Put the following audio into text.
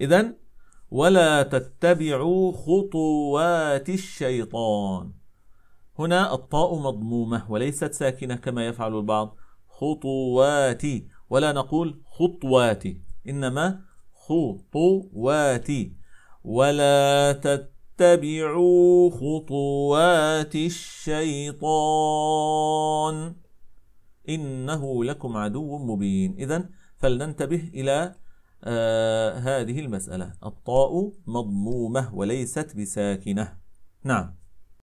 إذا ولا تتبعوا خطوات الشيطان هنا الطاء مضمومة وليست ساكنة كما يفعل البعض خطواتي ولا نقول خطواتي إنما خطواتي ولا تتبعوا خطوات الشيطان إنه لكم عدو مبين إذا فلننتبه إلى آه، هذه المسألة الطاء مضمومة وليست بساكنة نعم